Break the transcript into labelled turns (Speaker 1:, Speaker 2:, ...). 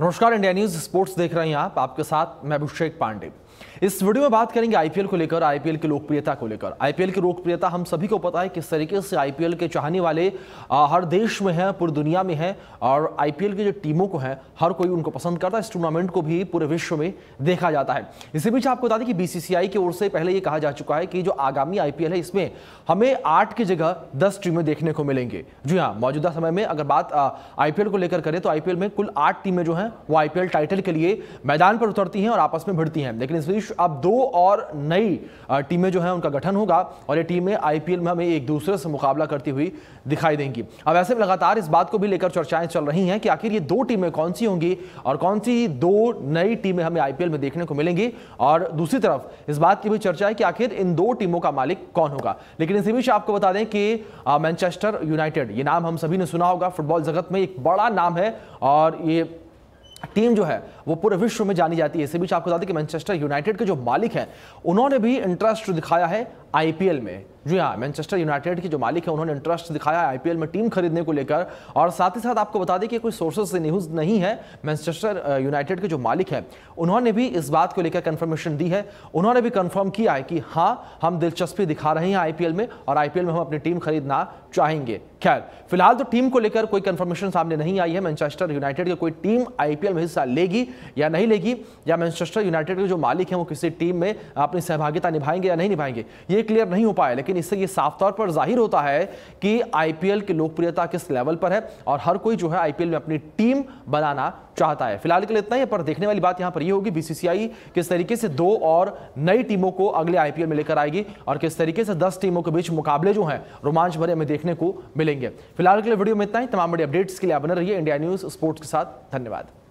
Speaker 1: नमस्कार India news sports देख रहे हैं आप आपके साथ मैं अभिषेक पांडे इस वीडियो में बात करेंगे आईपीएल को लेकर आईपीएल की लोकप्रियता को लेकर आईपीएल की लोकप्रियता हम सभी को पता है किस तरीके से आईपीएल के चाहने वाले आ, हर देश में हैं पूरी दुनिया में हैं और आईपीएल की जो टीमों को हैं हर कोई उनको पसंद करता है इस टूर्नामेंट को भी पूरे विश्व में देखा जाता है इसी बीच आपको बता दें कि बीसीसीआई की ओर से पहले यह कहा जा चुका है कि जो आगामी आईपीएल है इसमें हमें आठ की जगह दस टीमें देखने को मिलेंगे जी हाँ मौजूदा समय में अगर बात आईपीएल को लेकर करें तो आईपीएल में कुल आठ टीमें जो हैं वो आईपीएल टाइटल के लिए मैदान पर उतरती हैं और आपस में भिड़ती हैं लेकिन इस अब दो और नई टीमें जो हैं उनका गठन होगा और ये टीमें आईपीएल में हमें एक दूसरे से मुकाबला करती हुई दिखाई देंगी अब ऐसे में लगातार इस बात को भी लेकर चर्चाएं चल रही हैं कि आखिर ये दो टीमें कौन सी होंगी और कौन सी दो नई टीमें हमें आईपीएल में देखने को मिलेंगी और दूसरी तरफ इस बात की भी चर्चा है कि आखिर इन दो टीमों का मालिक कौन होगा लेकिन इसी बीच आपको बता दें कि मैनचेस्टर यूनाइटेड ये नाम हम सभी ने सुना होगा फुटबॉल जगत में एक बड़ा नाम है और ये टीम जो है वो पूरे विश्व में जानी जाती है इसी बीच आपको बता दें कि मैनचेस्टर यूनाइटेड के जो मालिक हैं उन्होंने भी इंटरेस्ट दिखाया है आईपीएल में जी हाँ मैनचेस्टर यूनाइटेड के जो मालिक है उन्होंने इंटरेस्ट दिखाया आईपीएल में टीम खरीदने को लेकर और साथ ही साथ आपको बता दें कि कोई सोर्सेज से न्यूज नहीं है मैनचेस्टर यूनाइटेड के जो मालिक है उन्होंने भी इस बात को लेकर कंफर्मेशन दी है उन्होंने भी कंफर्म किया है कि हाँ हम दिलचस्पी दिखा रहे हैं आईपीएल में और आईपीएल में हम अपनी टीम खरीदना चाहेंगे खैर फिलहाल तो टीम को लेकर कोई कंफर्मेशन सामने नहीं आई है मैनचेस्टर यूनाइटेड की कोई टीम आईपीएल में हिस्सा लेगी या नहीं लेगी या मैनचेस्टर यूनाइटेड के जो मालिक है वो किसी टीम में अपनी सहभागिता निभाएंगे या नहीं निभाएंगे ये क्लियर नहीं हो पाया लेकिन इससे ये साफ तौर पर जाहिर होता है कि आईपीएल की लोकप्रियता किस लेवल पर है और हर कोई जो है आईपीएल में अपनी टीम बनाना चाहता है फिलहाल के लिए इतना ही पर देखने वाली बात यहां पर यह होगी बीसीसीआई किस तरीके से दो और नई टीमों को अगले आईपीएल में लेकर आएगी और किस तरीके से दस टीमों के बीच मुकाबले जो हैं रोमांच भरे हमें देखने को मिलेंगे फिलहाल के लिए वीडियो में इतना ही तमाम बड़ी अपडेट्स के लिए बने रही इंडिया न्यूज स्पोर्ट्स के साथ धन्यवाद